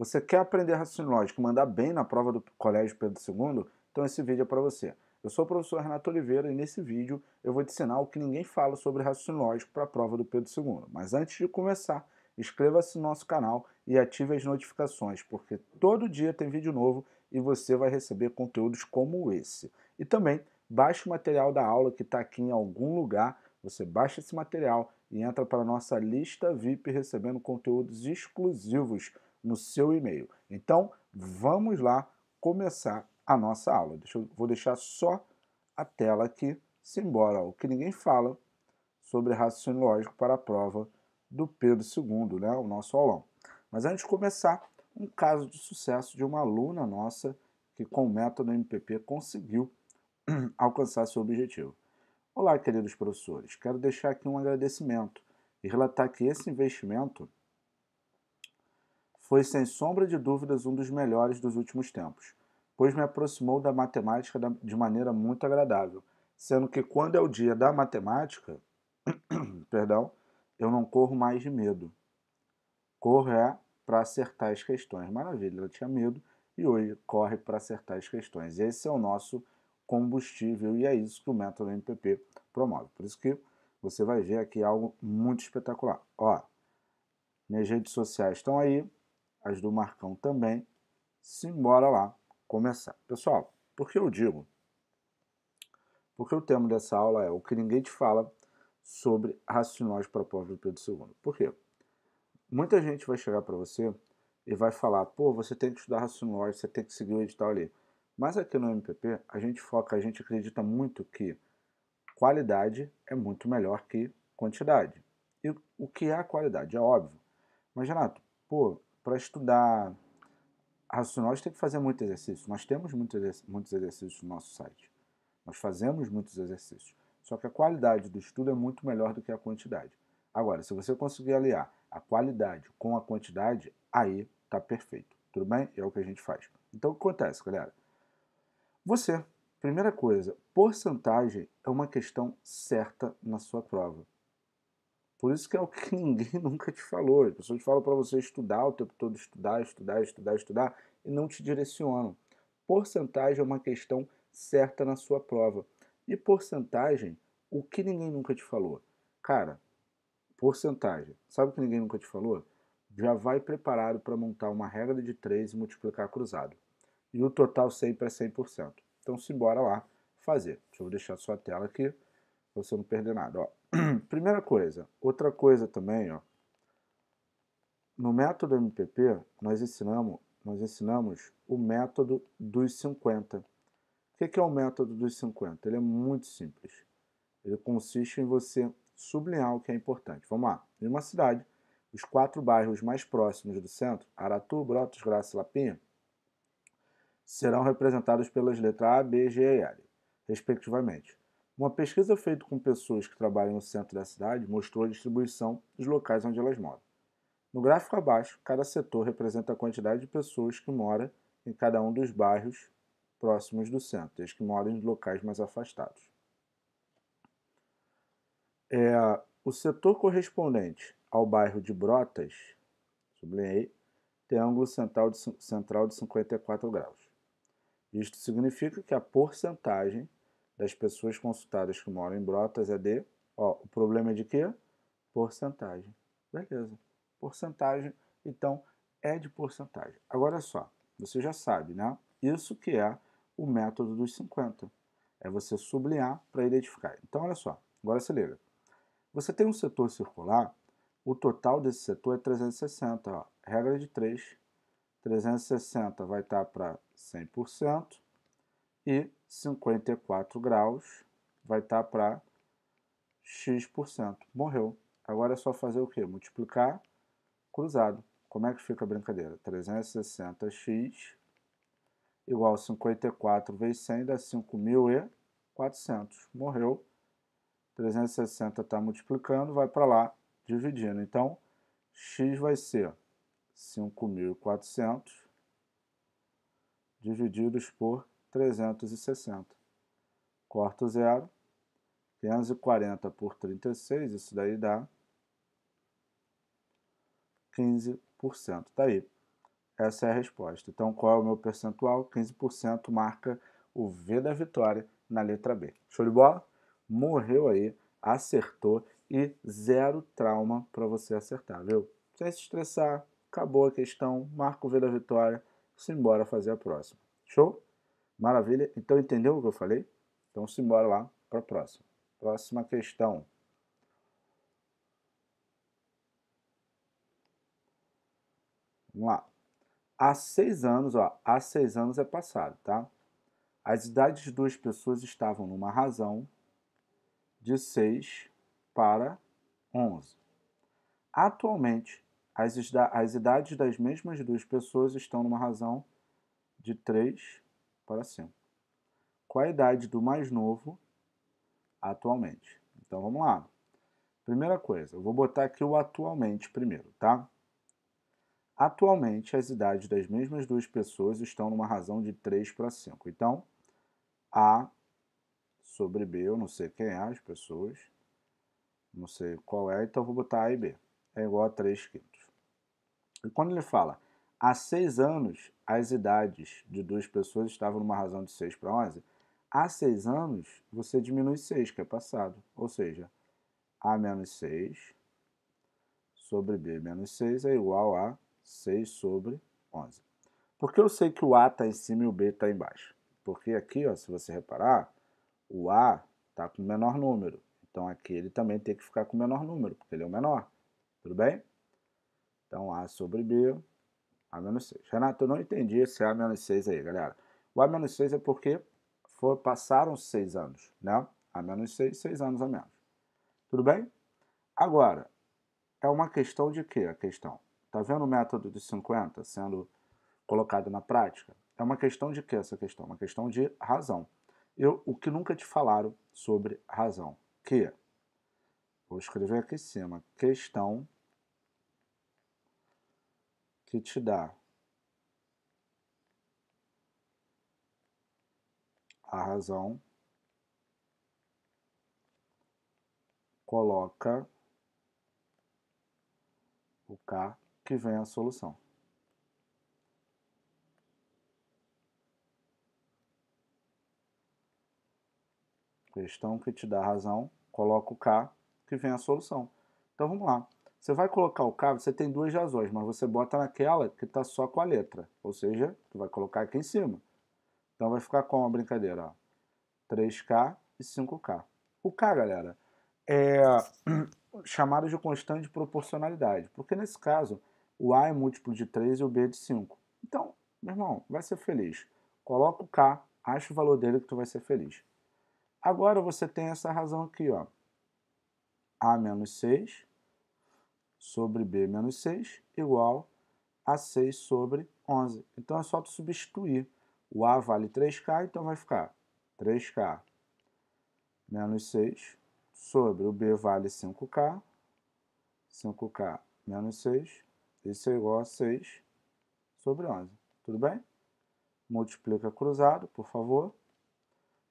Você quer aprender raciocínio lógico, mandar bem na prova do Colégio Pedro II? Então esse vídeo é para você. Eu sou o professor Renato Oliveira e nesse vídeo eu vou te ensinar o que ninguém fala sobre raciocínio lógico para a prova do Pedro II. Mas antes de começar, inscreva-se no nosso canal e ative as notificações, porque todo dia tem vídeo novo e você vai receber conteúdos como esse. E também baixe o material da aula que está aqui em algum lugar, você baixa esse material e entra para a nossa lista VIP recebendo conteúdos exclusivos no seu e-mail. Então, vamos lá começar a nossa aula. Deixa eu, vou deixar só a tela aqui, simbora o que ninguém fala sobre raciocínio lógico para a prova do Pedro II, né, o nosso aulão. Mas antes de começar, um caso de sucesso de uma aluna nossa que com o método MPP conseguiu alcançar seu objetivo. Olá, queridos professores, quero deixar aqui um agradecimento e relatar que esse investimento foi sem sombra de dúvidas um dos melhores dos últimos tempos, pois me aproximou da matemática de maneira muito agradável, sendo que quando é o dia da matemática, perdão, eu não corro mais de medo. Corro é para acertar as questões. Maravilha, ela tinha medo e hoje corre para acertar as questões. Esse é o nosso combustível e é isso que o método MPP promove. Por isso que você vai ver aqui algo muito espetacular. Ó, minhas redes sociais estão aí, as do Marcão também. Simbora lá começar. Pessoal, por que eu digo? Porque o tema dessa aula é o que ninguém te fala sobre racionais propostas do Pedro II. Por quê? Muita gente vai chegar para você e vai falar, pô, você tem que estudar racionais, você tem que seguir o edital ali. Mas aqui no MPP, a gente foca, a gente acredita muito que qualidade é muito melhor que quantidade. E o que é a qualidade? É óbvio. Mas, Renato, pô, para estudar racional, a gente tem que fazer muito exercício. Nós temos muitos exercícios no nosso site. Nós fazemos muitos exercícios. Só que a qualidade do estudo é muito melhor do que a quantidade. Agora, se você conseguir aliar a qualidade com a quantidade, aí tá perfeito. Tudo bem? É o que a gente faz. Então, o que acontece, galera? Você, primeira coisa, porcentagem é uma questão certa na sua prova. Por isso que é o que ninguém nunca te falou. As pessoas falam para você estudar o tempo todo, estudar, estudar, estudar, estudar, e não te direcionam. Porcentagem é uma questão certa na sua prova. E porcentagem, o que ninguém nunca te falou? Cara, porcentagem. Sabe o que ninguém nunca te falou? Já vai preparado para montar uma regra de 3 e multiplicar cruzado. E o total sempre é 100%. Então, simbora lá fazer. Deixa eu deixar sua tela aqui, para você não perder nada. Ó, Primeira coisa. Outra coisa também, ó. No método MPP, nós ensinamos, nós ensinamos o método dos 50. O é que é o método dos 50? Ele é muito simples. Ele consiste em você sublinhar o que é importante. Vamos lá. Em uma cidade, os quatro bairros mais próximos do centro, Aratu, Brotos, Graça e Lapinha, serão representados pelas letras A, B, G e L, respectivamente. Uma pesquisa feita com pessoas que trabalham no centro da cidade mostrou a distribuição dos locais onde elas moram. No gráfico abaixo, cada setor representa a quantidade de pessoas que mora em cada um dos bairros próximos do centro, e as que moram em locais mais afastados. É, o setor correspondente ao bairro de Brotas, sublinhei, tem ângulo central de, central de 54 graus. Isto significa que a porcentagem das pessoas consultadas que moram em Brotas é de, ó, o problema é de quê? Porcentagem. Beleza. Porcentagem, então, é de porcentagem. Agora é só, você já sabe, né? Isso que é o método dos 50. É você sublinhar para identificar. Então, olha só, agora se liga. Você tem um setor circular, o total desse setor é 360. Ó. Regra de 3. 360 vai estar tá para 100%, e 54 graus vai estar tá para x%. Morreu. Agora é só fazer o quê? Multiplicar cruzado. Como é que fica a brincadeira? 360x igual a 54 vezes 100 dá 5.400. Morreu. 360 está multiplicando, vai para lá, dividindo. Então, x vai ser 5.400 divididos por 360. Corto zero, 540 por 36, isso daí dá 15%. Está aí. Essa é a resposta. Então, qual é o meu percentual? 15% marca o V da vitória na letra B. Show de bola? Morreu aí, acertou e zero trauma para você acertar, viu? Sem se estressar, acabou a questão, marca o V da vitória, simbora fazer a próxima. Show? Maravilha? Então entendeu o que eu falei? Então simbora lá para a próxima. Próxima questão. Vamos lá. Há seis anos, ó, há seis anos é passado, tá? As idades de duas pessoas estavam numa razão de 6 para 11. Atualmente, as, as idades das mesmas duas pessoas estão numa razão de 3 para sempre. Qual a idade do mais novo atualmente? Então vamos lá. Primeira coisa, eu vou botar aqui o atualmente primeiro, tá? Atualmente, as idades das mesmas duas pessoas estão numa razão de 3 para 5. Então, A sobre B, eu não sei quem é as pessoas, não sei qual é, então vou botar A e B. É igual a 3 quintos. E quando ele fala há seis anos, as idades de duas pessoas estavam numa razão de 6 para 11. Há seis anos, você diminui 6, que é passado. Ou seja, A menos 6 sobre B menos 6 é igual a 6 sobre 11. Por que eu sei que o A está em cima e o B está embaixo? Porque aqui, ó, se você reparar, o A está com o menor número. Então aqui ele também tem que ficar com o menor número, porque ele é o menor. Tudo bem? Então A sobre B a menos 6. Renato, eu não entendi esse A menos 6 aí, galera. O A menos 6 é porque for, passaram 6 anos, né? A menos 6, 6 anos a menos. Tudo bem? Agora, é uma questão de quê a questão? Tá vendo o método de 50 sendo colocado na prática? É uma questão de quê essa questão? Uma questão de razão. Eu, o que nunca te falaram sobre razão? Que, vou escrever aqui em cima, questão que te dá a razão, coloca o K que vem a solução. Questão que te dá a razão, coloca o K que vem a solução. Então vamos lá. Você vai colocar o k. você tem duas razões, mas você bota naquela que está só com a letra. Ou seja, você vai colocar aqui em cima. Então vai ficar com a brincadeira, ó. 3K e 5K. O K, galera, é chamado de constante de proporcionalidade, porque nesse caso o A é múltiplo de 3 e o B é de 5. Então, meu irmão, vai ser feliz. Coloca o K, acha o valor dele que tu vai ser feliz. Agora você tem essa razão aqui, ó. A menos 6 sobre b menos 6 igual a 6 sobre 11. Então é só tu substituir. O a vale 3k, então vai ficar 3k menos 6 sobre o b vale 5k, 5k menos 6, isso é igual a 6 sobre 11. Tudo bem? Multiplica cruzado, por favor.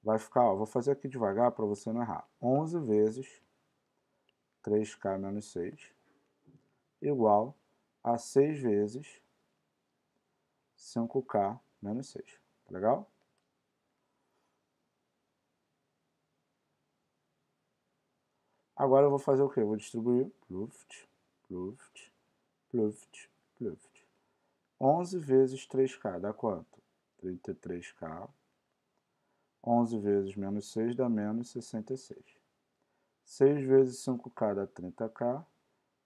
Vai ficar, ó, vou fazer aqui devagar para você não errar. 11 vezes 3k menos 6 igual a 6 vezes 5K menos 6. Tá legal? Agora eu vou fazer o que? Eu vou distribuir pluft, pluft, pluft, pluft. 11 vezes 3K dá quanto? 33K. 11 vezes menos 6 dá menos 66. 6 vezes 5K dá 30K.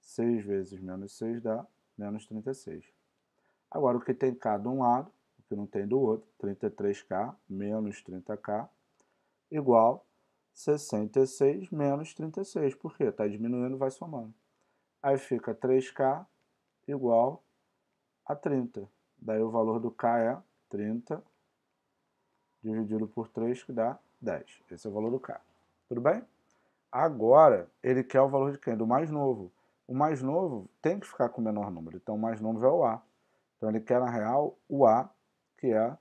6 vezes menos 6 dá menos 36. Agora, o que tem K de um lado, o que não tem do outro, 33K menos 30K, igual 66 menos 36. Por quê? Está diminuindo, vai somando. Aí fica 3K igual a 30. Daí o valor do K é 30 dividido por 3, que dá 10. Esse é o valor do K. Tudo bem? Agora, ele quer o valor de quem? Do mais novo. O mais novo tem que ficar com o menor número, então o mais novo é o A. Então ele quer, na real, o A, que é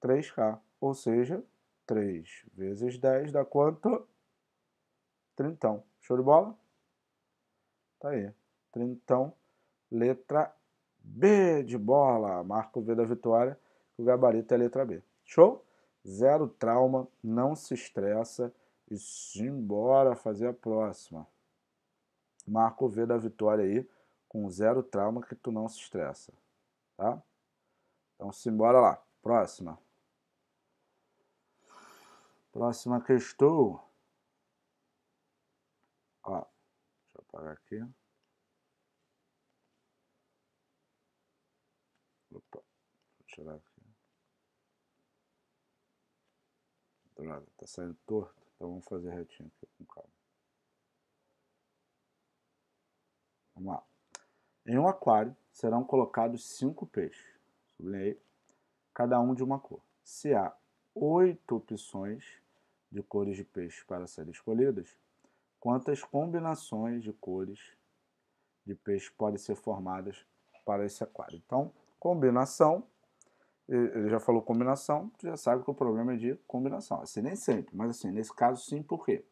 3K. Ou seja, 3 vezes 10 dá quanto? Trintão. Show de bola? Tá aí. Trintão. Letra B de bola. Marco V da vitória. O gabarito é a letra B. Show? Zero trauma. Não se estressa. E simbora fazer a próxima marca o V da vitória aí, com zero trauma que tu não se estressa, tá? Então simbora lá, próxima. Próxima questão. Ó, deixa eu apagar aqui. Opa, vou tirar aqui. Droga, tá saindo torto, então vamos fazer retinho aqui com calma. Vamos lá. Em um aquário serão colocados cinco peixes, sublinhei, cada um de uma cor. Se há oito opções de cores de peixes para serem escolhidas, quantas combinações de cores de peixes podem ser formadas para esse aquário? Então, combinação, ele já falou combinação, você já sabe que o problema é de combinação. Assim, nem sempre, mas assim, nesse caso sim, por quê?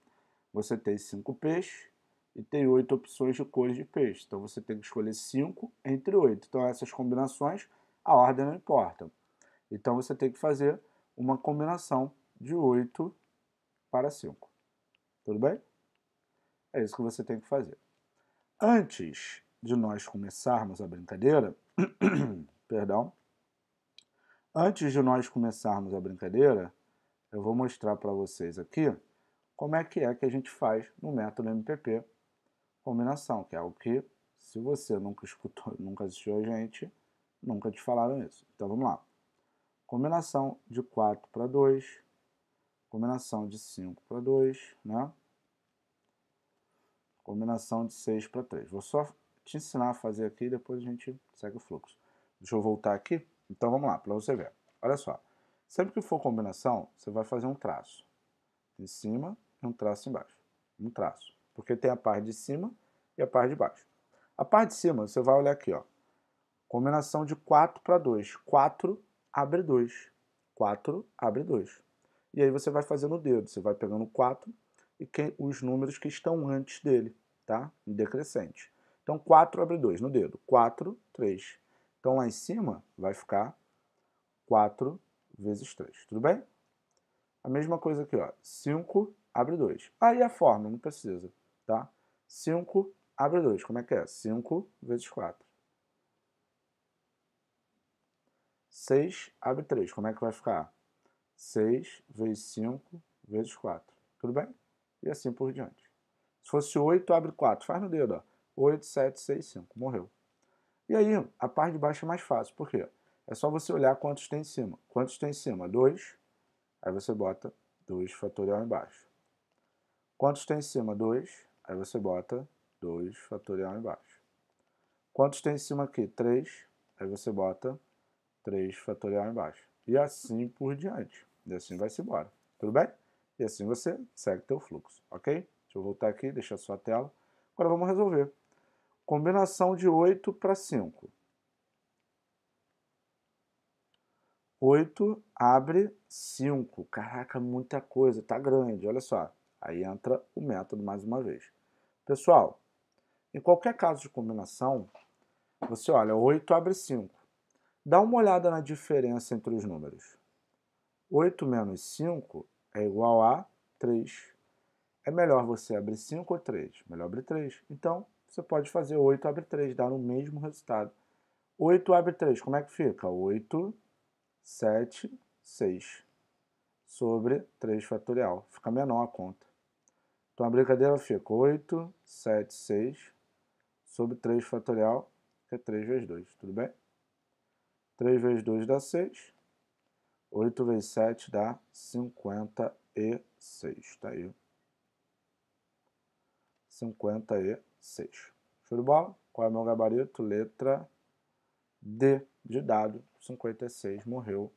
Você tem cinco peixes, e tem oito opções de cores de peixe. Então você tem que escolher cinco entre oito. Então essas combinações, a ordem não importa. Então você tem que fazer uma combinação de oito para cinco. Tudo bem? É isso que você tem que fazer. Antes de nós começarmos a brincadeira, perdão, antes de nós começarmos a brincadeira, eu vou mostrar para vocês aqui como é que é que a gente faz no método MPP combinação, que é o que, se você nunca escutou, nunca assistiu a gente, nunca te falaram isso. Então vamos lá. Combinação de 4 para 2, combinação de 5 para 2, né? Combinação de 6 para 3. Vou só te ensinar a fazer aqui e depois a gente segue o fluxo. Deixa eu voltar aqui. Então vamos lá, para você ver. Olha só. Sempre que for combinação, você vai fazer um traço em cima e um traço embaixo. Um traço porque tem a parte de cima e a parte de baixo. A parte de cima, você vai olhar aqui, ó. Combinação de 4 para 2. 4 abre 2. 4 abre 2. E aí você vai fazendo o dedo, você vai pegando 4 e quem, os números que estão antes dele, tá? Em decrescente. Então 4 abre 2 no dedo. 4, 3. Então lá em cima vai ficar 4 vezes 3, tudo bem? A mesma coisa aqui, ó. 5 abre 2. Aí ah, a forma, não precisa tá? 5 abre 2, como é que é? 5 vezes 4. 6 abre 3, como é que vai ficar? 6 vezes 5 vezes 4, tudo bem? E assim por diante. Se fosse 8, abre 4, faz no dedo, ó. 8, 7, 6, 5, morreu. E aí, a parte de baixo é mais fácil, por quê? É só você olhar quantos tem em cima. Quantos tem em cima? 2, aí você bota 2 fatorial embaixo. Quantos tem em cima? 2, Aí você bota 2 fatorial embaixo. Quantos tem em cima aqui? 3. Aí você bota 3 fatorial embaixo. E assim por diante. E assim vai-se embora. Tudo bem? E assim você segue teu fluxo, ok? Deixa eu voltar aqui, deixar sua tela. Agora vamos resolver. Combinação de 8 para 5. 8 abre 5. Caraca, muita coisa, tá grande, olha só. Aí entra o método mais uma vez. Pessoal, em qualquer caso de combinação, você olha 8 abre 5. Dá uma olhada na diferença entre os números. 8 menos 5 é igual a 3. É melhor você abrir 5 ou 3? Melhor abrir 3. Então, você pode fazer 8 abre 3, dar o mesmo resultado. 8 abre 3, como é que fica? 8, 7, 6 sobre 3 fatorial. Fica menor a conta. Então a brincadeira fica 8, 7, 6 sobre 3 fatorial, que é 3 vezes 2, tudo bem? 3 vezes 2 dá 6. 8 vezes 7 dá 56. Tá aí. 56. Show de bola? Qual é o meu gabarito? Letra D de dado. 56 morreu.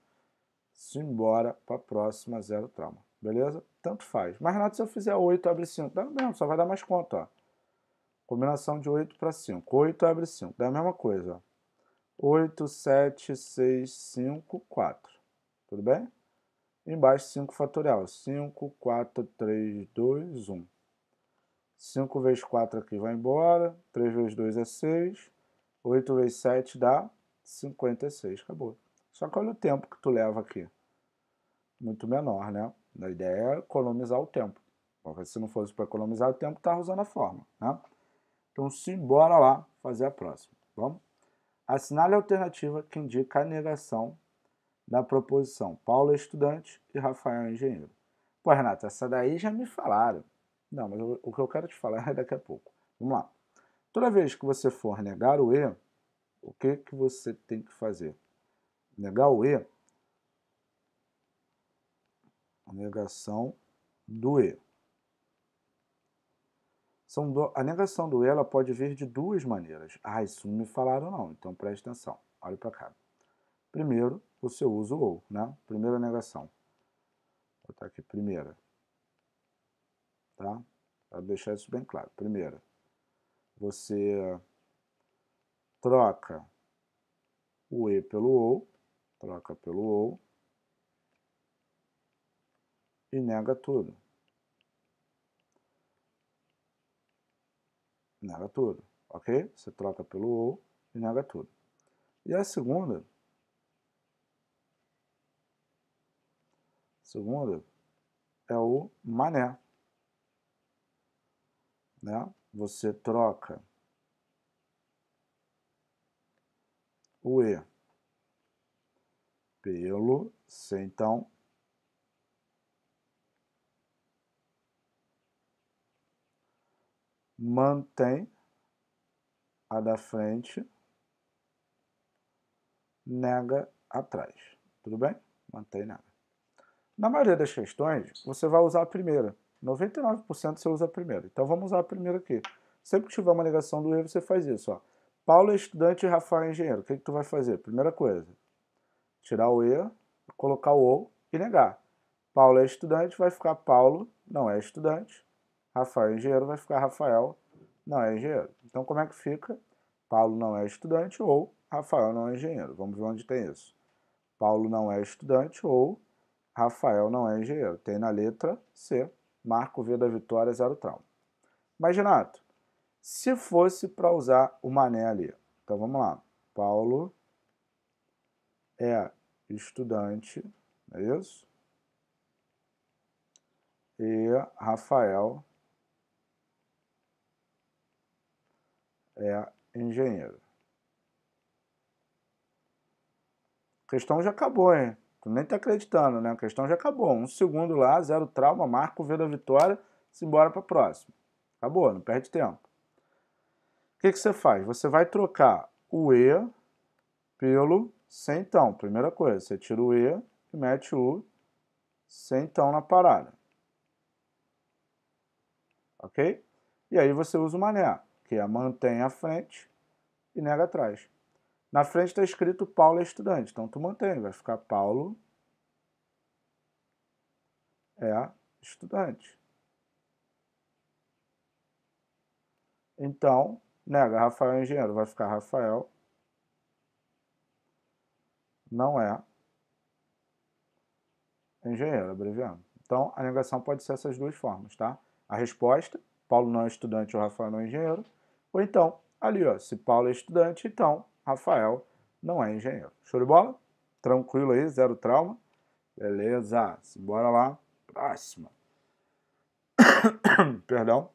Se embora para a próxima, zero trauma. Beleza? Tanto faz. Mas, Renato, se eu fizer 8, abre 5, dá mesmo, só vai dar mais conta, ó. Combinação de 8 para 5. 8 abre 5, dá a mesma coisa, ó. 8, 7, 6, 5, 4. Tudo bem? Embaixo, 5 fatorial. 5, 4, 3, 2, 1. 5 vezes 4 aqui vai embora. 3 vezes 2 é 6. 8 vezes 7 dá 56. Acabou. Só que olha o tempo que tu leva aqui. Muito menor, né? A ideia é economizar o tempo. Porque se não fosse para economizar o tempo, estava usando a forma. Né? Então, se lá fazer a próxima. Vamos? Assinale a alternativa que indica a negação da proposição. Paulo é estudante e Rafael é engenheiro. Pô, Renata, essa daí já me falaram. Não, mas o que eu quero te falar é daqui a pouco. Vamos lá. Toda vez que você for negar o E, o que, que você tem que fazer? Negar o E a negação do E. São do... A negação do E ela pode vir de duas maneiras. Ah, isso não me falaram não, então preste atenção. Olha para cá. Primeiro, você usa o ou, né? Primeira negação. Vou botar aqui primeira. Tá? Para deixar isso bem claro. Primeira, você troca o E pelo OU, troca pelo OU, e nega tudo. Nega tudo, ok? Você troca pelo ou e nega tudo. E a segunda, segunda é o mané. Né? Você troca o E pelo C, então mantém a da frente, nega atrás. Tudo bem? Mantém nega. Na maioria das questões, você vai usar a primeira. 99% você usa a primeira. Então vamos usar a primeira aqui. Sempre que tiver uma negação do erro, você faz isso. Ó. Paulo é estudante e Rafael é engenheiro. O que, que tu vai fazer? Primeira coisa, tirar o E, colocar o OU e negar. Paulo é estudante, vai ficar Paulo não é estudante. Rafael é engenheiro, vai ficar Rafael não é engenheiro. Então, como é que fica? Paulo não é estudante ou Rafael não é engenheiro. Vamos ver onde tem isso. Paulo não é estudante ou Rafael não é engenheiro. Tem na letra C. Marco V da vitória, zero trauma. Mas, Renato, se fosse para usar o mané ali, então vamos lá. Paulo é estudante, não é isso? E Rafael é engenheiro. A questão já acabou, hein? Tu nem tá acreditando, né? A questão já acabou. Um segundo lá, zero trauma, Marco o V da vitória, se embora para próxima. Acabou, não perde tempo. O que, que você faz? Você vai trocar o E pelo sem então. Primeira coisa, você tira o E e mete o sem então na parada. Ok? E aí você usa o mané que é mantém a frente e nega atrás. Na frente está escrito Paulo é estudante, então tu mantém, vai ficar Paulo é estudante. Então, nega Rafael é engenheiro, vai ficar Rafael não é engenheiro, abreviando. Então, a negação pode ser essas duas formas, tá? A resposta Paulo não é estudante ou Rafael não é engenheiro. Ou então, ali, ó, se Paulo é estudante, então Rafael não é engenheiro. Show de bola? Tranquilo aí, zero trauma. Beleza, bora lá. Próxima. Perdão.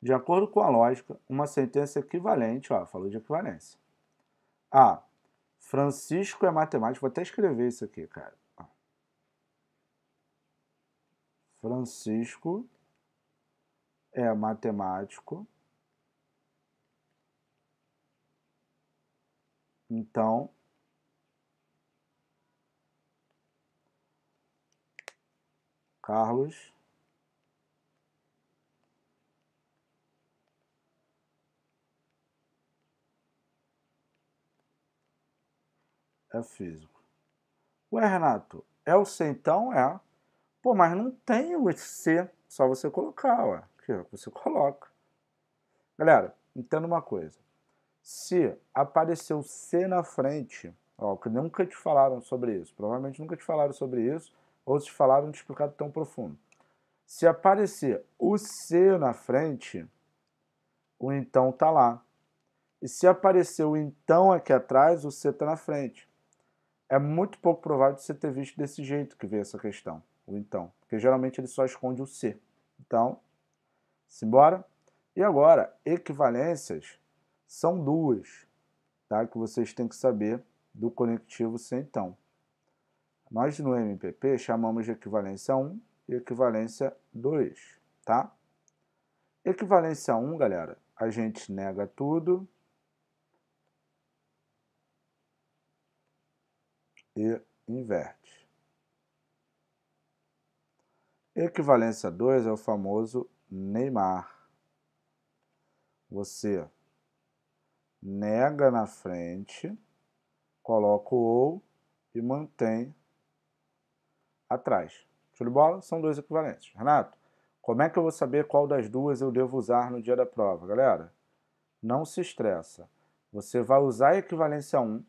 De acordo com a lógica, uma sentença equivalente, ó, falou de equivalência. A. Francisco é matemático. Vou até escrever isso aqui, cara. Francisco é matemático. Então, Carlos é físico. Ué, Renato, é o C então? É. Pô, mas não tem o C, só você colocar, ué. É que você coloca. Galera, entenda uma coisa. Se apareceu C na frente, ó, que nunca te falaram sobre isso, provavelmente nunca te falaram sobre isso, ou se falaram, de explicado tão profundo. Se aparecer o C na frente, o então tá lá. E se aparecer o então aqui atrás, o C tá na frente. É muito pouco provável de você ter visto desse jeito que veio essa questão, o então. Porque geralmente ele só esconde o C. Então, Simbora? E agora, equivalências são duas, tá? Que vocês têm que saber do conectivo sem então. Nós no MPP chamamos de equivalência 1 e equivalência 2, tá? Equivalência 1, galera, a gente nega tudo e inverte. Equivalência 2 é o famoso Neymar. Você nega na frente, coloca o ou e mantém atrás. Show de bola? São dois equivalentes. Renato, como é que eu vou saber qual das duas eu devo usar no dia da prova, galera? Não se estressa. Você vai usar a equivalência 1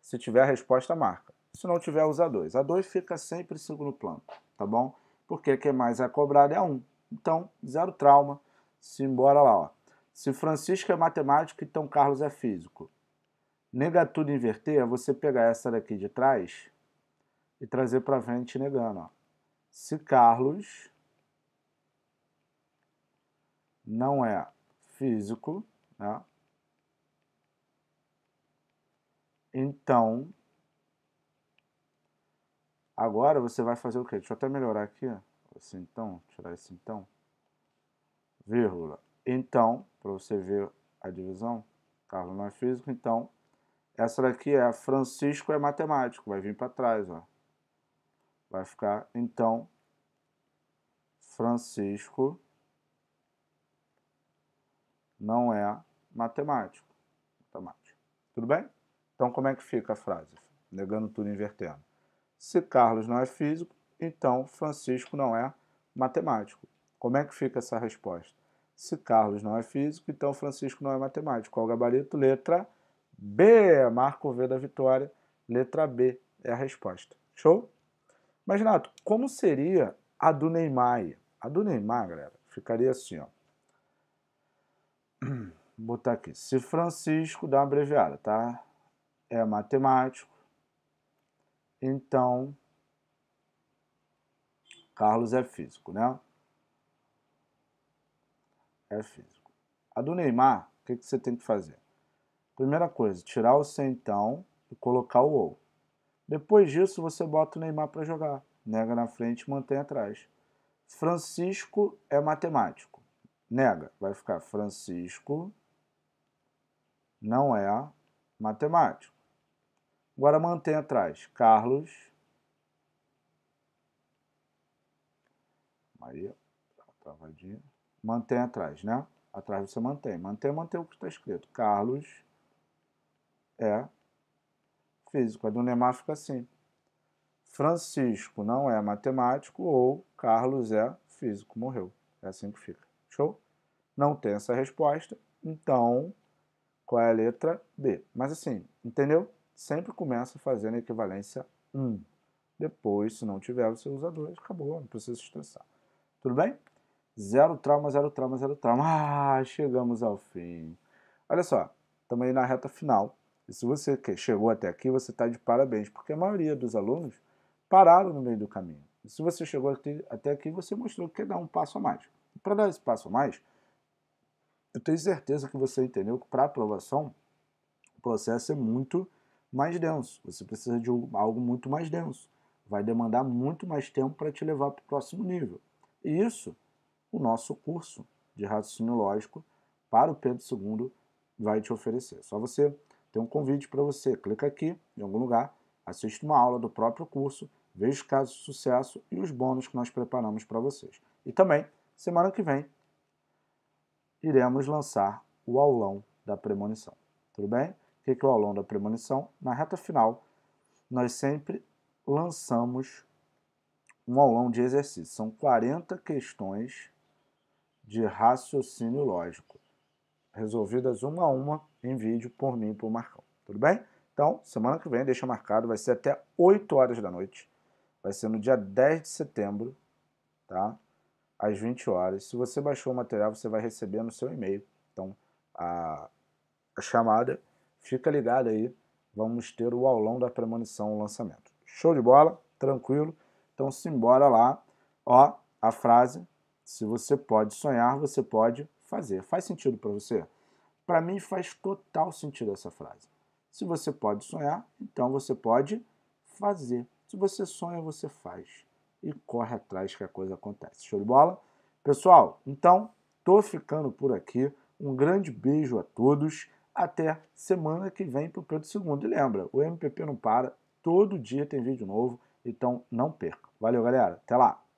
se tiver a resposta, marca. Se não tiver, usa 2. A 2 fica sempre em segundo plano, tá bom? Porque o que mais é cobrado é 1. Então, zero trauma. Se embora lá, ó. Se Francisco é matemático, então Carlos é físico. Negar tudo inverter é você pegar essa daqui de trás e trazer para frente negando. Ó. Se Carlos não é físico, né? então agora você vai fazer o quê? Deixa eu até melhorar aqui. Ó esse então, tirar esse então, vírgula. Então, para você ver a divisão, Carlos não é físico, então, essa daqui é Francisco é matemático, vai vir para trás, ó. Vai ficar, então, Francisco não é matemático. Matemático. Tudo bem? Então, como é que fica a frase? Negando tudo invertendo. Se Carlos não é físico, então Francisco não é matemático. Como é que fica essa resposta? Se Carlos não é físico, então Francisco não é matemático. Qual o gabarito? Letra B. Marco V da vitória. Letra B é a resposta. Show? Mas, Nato, como seria a do Neymar? A do Neymar, galera, ficaria assim, ó. Vou botar aqui. Se Francisco, dá uma abreviada, tá? É matemático. Então, Carlos é físico, né? É físico. A do Neymar, o que, que você tem que fazer? Primeira coisa, tirar o centão e colocar o ou. Depois disso, você bota o Neymar para jogar. Nega na frente, mantém atrás. Francisco é matemático. Nega, vai ficar Francisco não é matemático. Agora mantém atrás. Carlos Aí, tá, travadinha. Mantém atrás, né? Atrás você mantém. Mantém, mantém o que está escrito. Carlos é físico. A do Neymar fica assim. Francisco não é matemático ou Carlos é físico. Morreu. É assim que fica. Show? Não tem essa resposta. Então, qual é a letra B? Mas assim, entendeu? Sempre começa fazendo equivalência 1. Depois, se não tiver, você usa 2. Acabou, não precisa se estressar. Tudo bem? Zero trauma, zero trauma, zero trauma. Ah, chegamos ao fim. Olha só, estamos aí na reta final. E se você chegou até aqui, você está de parabéns, porque a maioria dos alunos pararam no meio do caminho. E se você chegou até aqui, você mostrou que quer dar um passo a mais. Para dar esse passo a mais, eu tenho certeza que você entendeu que para aprovação o processo é muito mais denso. Você precisa de algo muito mais denso. Vai demandar muito mais tempo para te levar para o próximo nível. Isso, o nosso curso de raciocínio lógico para o Pedro II vai te oferecer. Só você tem um convite para você, clica aqui em algum lugar, assiste uma aula do próprio curso, veja os casos de sucesso e os bônus que nós preparamos para vocês. E também, semana que vem, iremos lançar o aulão da premonição. Tudo bem? O que é o aulão da premonição? Na reta final, nós sempre lançamos um aulão de exercício. São 40 questões de raciocínio lógico, resolvidas uma a uma em vídeo por mim e por Marcão. Tudo bem? Então, semana que vem, deixa marcado, vai ser até 8 horas da noite. Vai ser no dia 10 de setembro, tá? Às 20 horas. Se você baixou o material, você vai receber no seu e-mail. Então, a, a chamada, fica ligado aí. Vamos ter o aulão da premonição, o lançamento. Show de bola, tranquilo. Então, simbora lá. Ó, a frase, se você pode sonhar, você pode fazer. Faz sentido para você? Para mim faz total sentido essa frase. Se você pode sonhar, então você pode fazer. Se você sonha, você faz. E corre atrás que a coisa acontece. Show de bola? Pessoal, então, tô ficando por aqui. Um grande beijo a todos. Até semana que vem para o Pedro II. E lembra, o MPP não para. Todo dia tem vídeo novo. Então, não perca. Valeu, galera. Até lá.